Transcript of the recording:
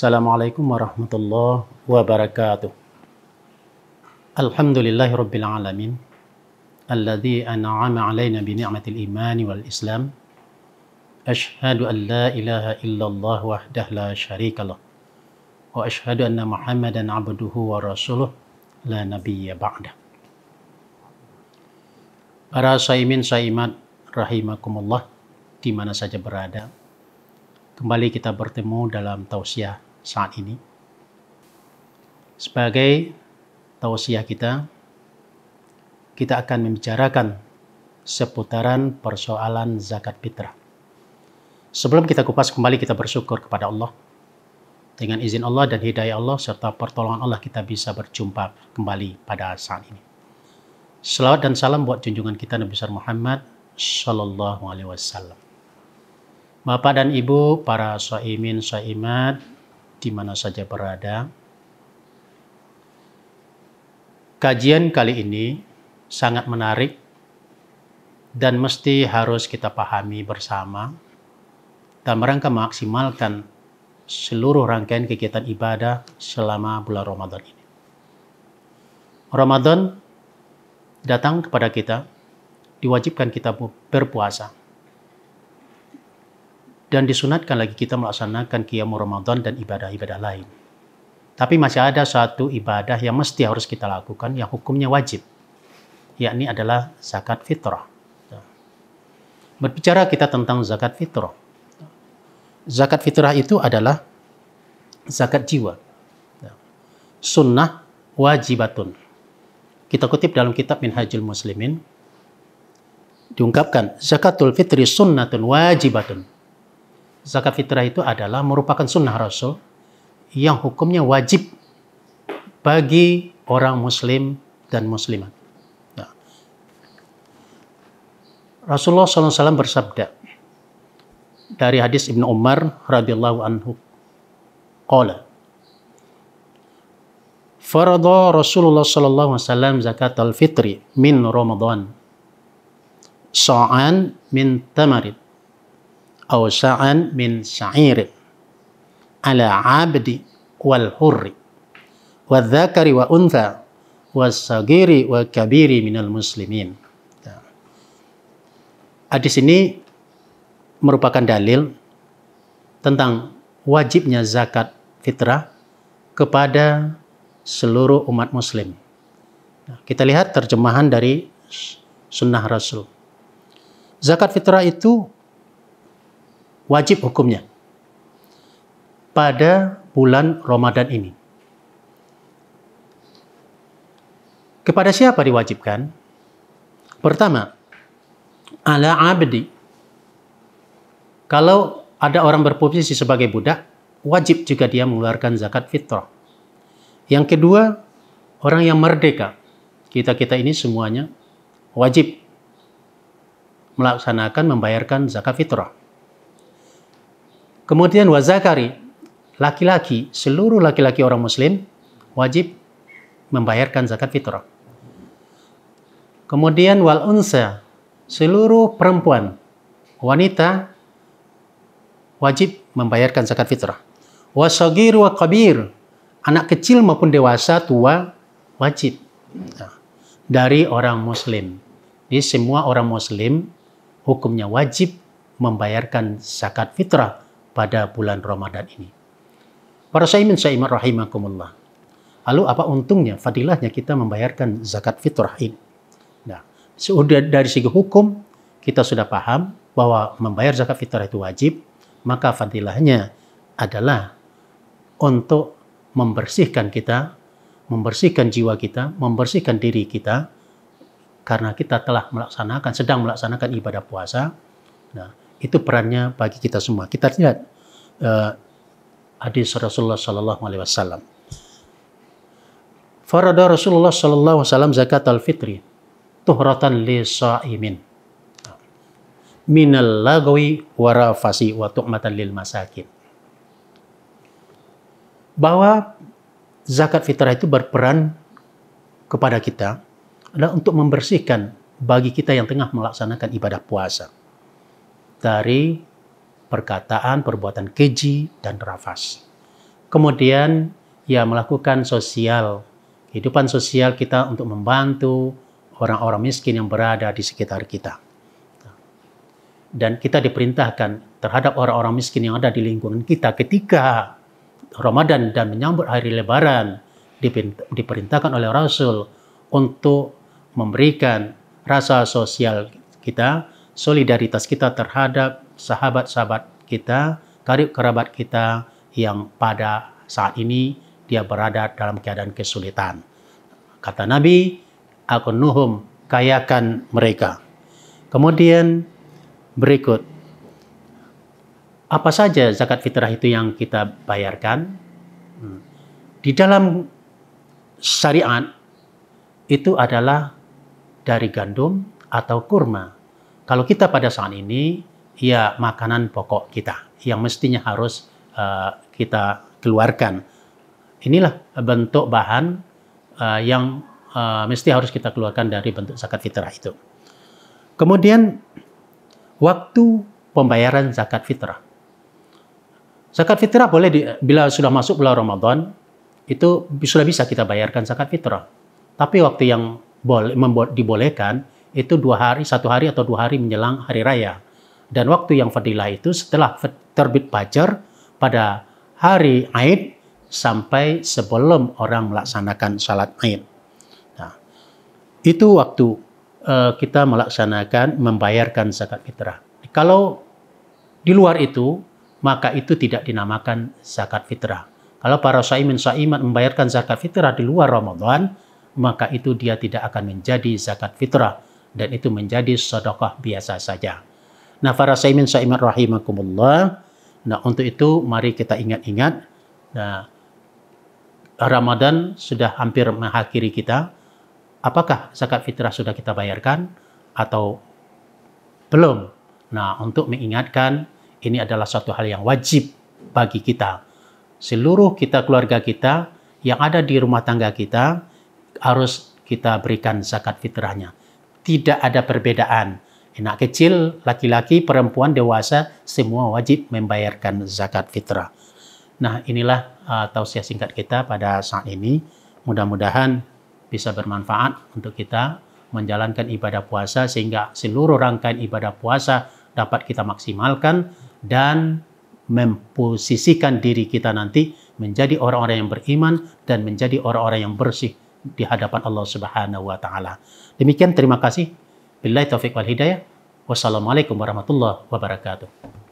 Assalamualaikum warahmatullahi wabarakatuh. Alhamdulillahi rabbil alamin alladhi an'ama 'alaina bi ni'matil imani wal islam. Ashhadu an la ilaha illallah wahdah la syarikalah wa ashhadu anna Muhammadan 'abduhu wa rasuluh la nabiyya ba'da. Para saimin saimat rahimakumullah di mana saja berada. Kembali kita bertemu dalam tausiah saat ini. Sebagai tausiah kita, kita akan membicarakan seputaran persoalan zakat fitrah. Sebelum kita kupas kembali, kita bersyukur kepada Allah. Dengan izin Allah dan hidayah Allah serta pertolongan Allah kita bisa berjumpa kembali pada saat ini. Selawat dan salam buat junjungan kita Nabi besar Muhammad Shallallahu Alaihi Wasallam. Bapak dan Ibu, para soimin soimat di mana saja berada. Kajian kali ini sangat menarik dan mesti harus kita pahami bersama dan rangka maksimalkan seluruh rangkaian kegiatan ibadah selama bulan Ramadan ini. Ramadan datang kepada kita, diwajibkan kita berpuasa dan disunatkan lagi kita melaksanakan kiamu Ramadan dan ibadah-ibadah lain. Tapi masih ada satu ibadah yang mesti harus kita lakukan yang hukumnya wajib, yakni adalah zakat fitrah. Berbicara kita tentang zakat fitrah. Zakat fitrah itu adalah zakat jiwa. Sunnah wajibatun. Kita kutip dalam kitab Minhajul Muslimin diungkapkan zakatul fitri sunnatun wajibatun zakat fitrah itu adalah merupakan sunnah Rasul yang hukumnya wajib bagi orang Muslim dan Muslimat. Nah. Rasulullah SAW bersabda dari hadis Ibnu Umar radhiyallahu anhu, "Qala Farada Rasulullah sallallahu alaihi wasallam zakat al-fitri min Ramadan. Sa'an min tamarin أو شعا من شعير على عبد والحر والذكر وأنثى والصغير والكبير من المسلمين Hadis ini merupakan dalil tentang wajibnya zakat fitrah kepada seluruh umat muslim. Ya, kita lihat terjemahan dari sunnah Rasul. Zakat fitrah itu wajib hukumnya pada bulan Ramadan ini. Kepada siapa diwajibkan? Pertama, ala abdi. Kalau ada orang berposisi sebagai budak, wajib juga dia mengeluarkan zakat fitrah. Yang kedua, orang yang merdeka. Kita-kita ini semuanya wajib melaksanakan membayarkan zakat fitrah. Kemudian wazakari, laki-laki, seluruh laki-laki orang muslim wajib membayarkan zakat fitrah. Kemudian wal unsa, seluruh perempuan, wanita wajib membayarkan zakat fitrah. Wasagir wa kabir, anak kecil maupun dewasa tua wajib. Nah, dari orang muslim. Jadi semua orang muslim hukumnya wajib membayarkan zakat fitrah pada bulan Ramadan ini. Para saimin saimah rahimakumullah. Lalu apa untungnya, fadilahnya kita membayarkan zakat fitrah ini? Nah, sudah dari segi hukum kita sudah paham bahwa membayar zakat fitrah itu wajib, maka fadilahnya adalah untuk membersihkan kita, membersihkan jiwa kita, membersihkan diri kita karena kita telah melaksanakan sedang melaksanakan ibadah puasa. Nah, itu perannya bagi kita semua. Kita lihat uh, hadis Rasulullah Sallallahu Alaihi Wasallam. Farada Rasulullah Sallallahu Alaihi Wasallam zakat al fitri tuhratan li sa'imin minal lagwi warafasi wa tu'matan lil masakin. Bahwa zakat fitrah itu berperan kepada kita adalah untuk membersihkan bagi kita yang tengah melaksanakan ibadah puasa dari perkataan, perbuatan keji, dan rafas. Kemudian ia melakukan sosial, kehidupan sosial kita untuk membantu orang-orang miskin yang berada di sekitar kita. Dan kita diperintahkan terhadap orang-orang miskin yang ada di lingkungan kita ketika Ramadan dan menyambut hari lebaran diperintahkan oleh Rasul untuk memberikan rasa sosial kita solidaritas kita terhadap sahabat-sahabat kita, karib kerabat kita yang pada saat ini dia berada dalam keadaan kesulitan. Kata Nabi, aku nuhum kayakan mereka. Kemudian berikut, apa saja zakat fitrah itu yang kita bayarkan? Hmm. Di dalam syariat itu adalah dari gandum atau kurma kalau kita pada saat ini, ya makanan pokok kita yang mestinya harus uh, kita keluarkan. Inilah bentuk bahan uh, yang uh, mesti harus kita keluarkan dari bentuk zakat fitrah itu. Kemudian waktu pembayaran zakat fitrah. Zakat fitrah boleh di, bila sudah masuk bulan Ramadan itu sudah bisa kita bayarkan zakat fitrah. Tapi waktu yang boleh dibolehkan itu dua hari, satu hari atau dua hari menjelang hari raya. Dan waktu yang fadilah itu setelah terbit fajar pada hari Aid sampai sebelum orang melaksanakan salat Aid. Nah, itu waktu uh, kita melaksanakan membayarkan zakat fitrah. Kalau di luar itu, maka itu tidak dinamakan zakat fitrah. Kalau para saimin saimat membayarkan zakat fitrah di luar Ramadan, maka itu dia tidak akan menjadi zakat fitrah dan itu menjadi sedekah biasa saja. Nah, para saimin saimat rahimakumullah. Nah, untuk itu mari kita ingat-ingat nah, Ramadan sudah hampir mengakhiri kita. Apakah zakat fitrah sudah kita bayarkan atau belum? Nah, untuk mengingatkan ini adalah suatu hal yang wajib bagi kita. Seluruh kita keluarga kita yang ada di rumah tangga kita harus kita berikan zakat fitrahnya tidak ada perbedaan. Anak kecil, laki-laki, perempuan, dewasa, semua wajib membayarkan zakat fitrah. Nah, inilah uh, tausiah singkat kita pada saat ini. Mudah-mudahan bisa bermanfaat untuk kita menjalankan ibadah puasa sehingga seluruh rangkaian ibadah puasa dapat kita maksimalkan dan memposisikan diri kita nanti menjadi orang-orang yang beriman dan menjadi orang-orang yang bersih di hadapan Allah Subhanahu wa taala. Demikian terima kasih. Billahi taufik wal hidayah. Wassalamualaikum warahmatullahi wabarakatuh.